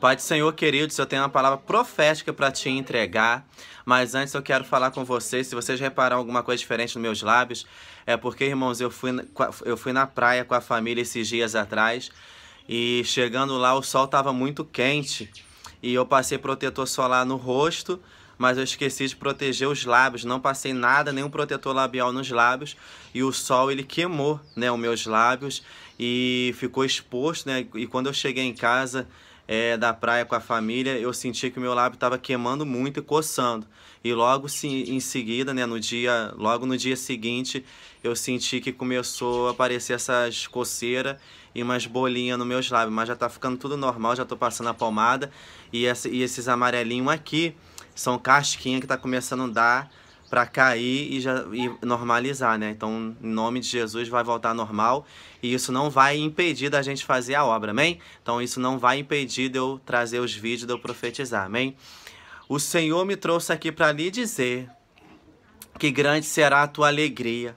Pai do Senhor querido, eu tenho uma palavra profética para te entregar, mas antes eu quero falar com vocês, se vocês repararam alguma coisa diferente nos meus lábios, é porque, irmãos, eu fui, eu fui na praia com a família esses dias atrás e chegando lá o sol estava muito quente e eu passei protetor solar no rosto mas eu esqueci de proteger os lábios, não passei nada, nenhum protetor labial nos lábios e o sol ele queimou, né, os meus lábios e ficou exposto, né? E quando eu cheguei em casa, é, da praia com a família, eu senti que o meu lábio estava queimando muito e coçando. E logo em seguida, né, no dia, logo no dia seguinte, eu senti que começou a aparecer essas coceiras e umas bolinhas nos meus lábios, mas já está ficando tudo normal, já estou passando a palmada e, essa, e esses amarelinhos aqui são casquinha que está começando a dar para cair e, já, e normalizar, né? Então, em nome de Jesus, vai voltar normal e isso não vai impedir da gente fazer a obra, amém? Então, isso não vai impedir de eu trazer os vídeos, de eu profetizar, amém? O Senhor me trouxe aqui para lhe dizer que grande será a tua alegria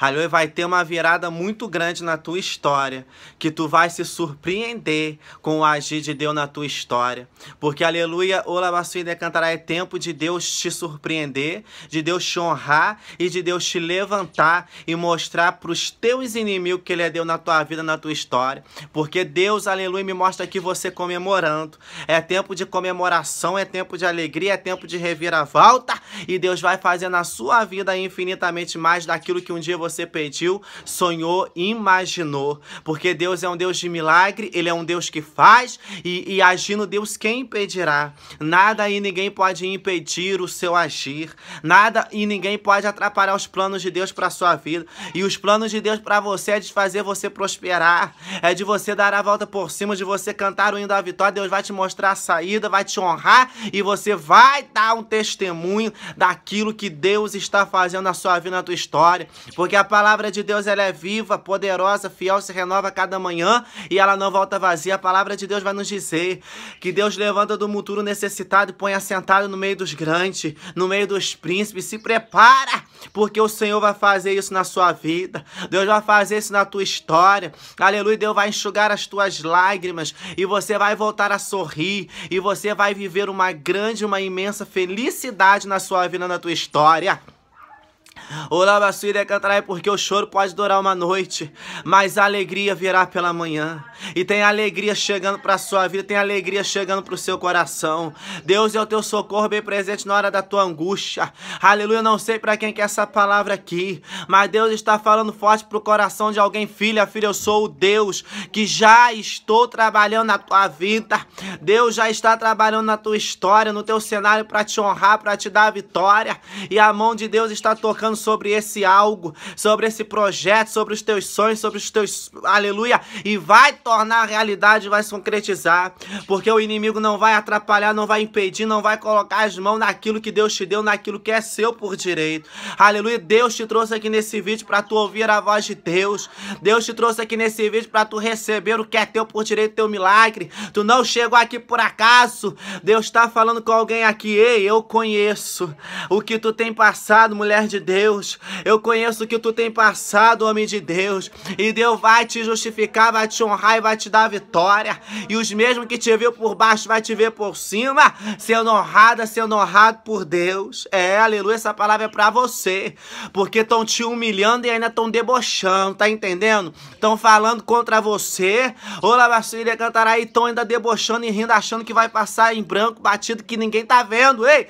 Aleluia, vai ter uma virada muito grande na tua história, que tu vai se surpreender com o agir de Deus na tua história. Porque, aleluia, Olabacuída cantará é tempo de Deus te surpreender, de Deus te honrar e de Deus te levantar e mostrar para os teus inimigos que Ele é Deus na tua vida, na tua história. Porque Deus, aleluia, me mostra aqui você comemorando. É tempo de comemoração, é tempo de alegria, é tempo de reviravolta e Deus vai fazer na sua vida infinitamente mais daquilo que um dia você você pediu, sonhou, imaginou. Porque Deus é um Deus de milagre, Ele é um Deus que faz e, e agindo Deus quem impedirá? Nada e ninguém pode impedir o seu agir. Nada e ninguém pode atrapalhar os planos de Deus para sua vida. E os planos de Deus para você é de fazer você prosperar, é de você dar a volta por cima, de você cantar o hino da vitória. Deus vai te mostrar a saída, vai te honrar e você vai dar um testemunho daquilo que Deus está fazendo na sua vida, na tua história. Porque a palavra de Deus ela é viva, poderosa, fiel, se renova a cada manhã e ela não volta vazia. A palavra de Deus vai nos dizer que Deus levanta do muturo necessitado e põe assentado no meio dos grandes, no meio dos príncipes. Se prepara, porque o Senhor vai fazer isso na sua vida. Deus vai fazer isso na tua história. Aleluia, Deus vai enxugar as tuas lágrimas e você vai voltar a sorrir e você vai viver uma grande, uma imensa felicidade na sua vida, na tua história. Olá, Bassuíria cantarai, é porque o choro pode durar uma noite, mas a alegria virá pela manhã. E tem alegria chegando para sua vida, tem alegria chegando para o seu coração. Deus é o teu socorro bem presente na hora da tua angústia. Aleluia, não sei para quem que é essa palavra aqui, mas Deus está falando forte pro coração de alguém, filha, filha, eu sou o Deus que já estou trabalhando na tua vida. Deus já está trabalhando na tua história, no teu cenário para te honrar, para te dar a vitória. E a mão de Deus está tocando sobre esse algo, sobre esse projeto, sobre os teus sonhos, sobre os teus. Aleluia! E vai tornar realidade, vai se concretizar. Porque o inimigo não vai atrapalhar, não vai impedir, não vai colocar as mãos naquilo que Deus te deu, naquilo que é seu por direito. Aleluia! Deus te trouxe aqui nesse vídeo para tu ouvir a voz de Deus. Deus te trouxe aqui nesse vídeo para tu receber o que é teu por direito, teu milagre. Tu não chegou aqui por acaso. Deus está falando com alguém aqui. Ei, eu conheço o que tu tem passado, mulher de Deus. Deus. Eu conheço o que tu tem passado, homem de Deus. E Deus vai te justificar, vai te honrar e vai te dar vitória. E os mesmos que te viu por baixo vai te ver por cima, sendo honrada, sendo honrado por Deus. É, aleluia, essa palavra é pra você. Porque estão te humilhando e ainda estão debochando, tá entendendo? Estão falando contra você. Olá, Bacília cantará e estão ainda debochando e rindo, achando que vai passar em branco, batido que ninguém tá vendo, ei!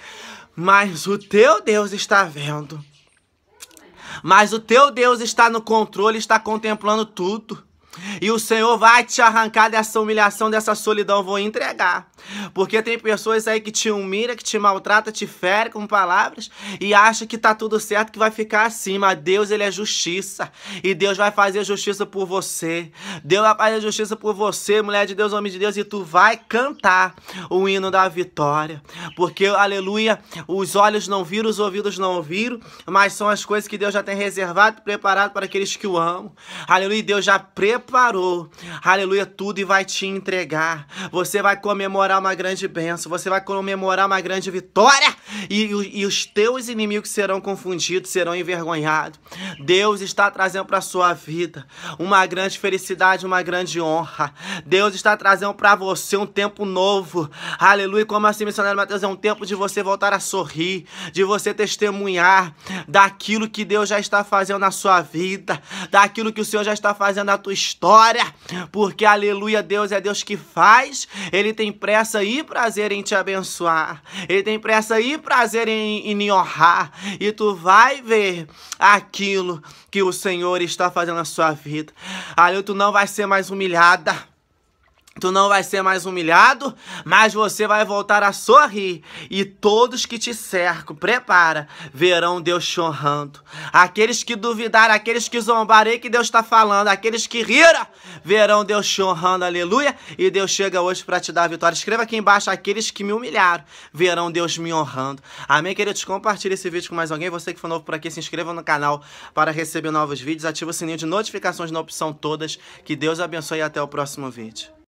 Mas o teu Deus está vendo. Mas o teu Deus está no controle, está contemplando tudo. E o Senhor vai te arrancar dessa humilhação, dessa solidão, vou entregar. Porque tem pessoas aí que te humilha, que te maltrata, te fere com palavras e acha que tá tudo certo, que vai ficar assim. Mas Deus, ele é justiça. E Deus vai fazer justiça por você. Deus vai fazer justiça por você, mulher de Deus, homem de Deus, e tu vai cantar o hino da vitória. Porque, aleluia, os olhos não viram, os ouvidos não ouviram, mas são as coisas que Deus já tem reservado e preparado para aqueles que o amam. Aleluia, Deus já preparou preparou, aleluia, tudo e vai te entregar. Você vai comemorar uma grande bênção, você vai comemorar uma grande vitória. E, e os teus inimigos serão confundidos, serão envergonhados. Deus está trazendo para a sua vida uma grande felicidade, uma grande honra. Deus está trazendo para você um tempo novo. Aleluia. Como assim, missionário Mateus, é um tempo de você voltar a sorrir, de você testemunhar daquilo que Deus já está fazendo na sua vida, daquilo que o Senhor já está fazendo na tua história. Porque, aleluia, Deus é Deus que faz. Ele tem pressa e prazer em te abençoar. Ele tem pressa e prazer em, em honrar e tu vai ver aquilo que o Senhor está fazendo na sua vida. Ali tu não vai ser mais humilhada. Tu não vai ser mais humilhado, mas você vai voltar a sorrir. E todos que te cercam, prepara, verão Deus te honrando. Aqueles que duvidaram, aqueles que zombarem que Deus está falando, aqueles que riram, verão Deus te honrando, aleluia. E Deus chega hoje para te dar a vitória. Escreva aqui embaixo, aqueles que me humilharam, verão Deus me honrando. Amém, queridos? Compartilhe esse vídeo com mais alguém. Você que for novo por aqui, se inscreva no canal para receber novos vídeos. Ativa o sininho de notificações na opção todas. Que Deus abençoe e até o próximo vídeo.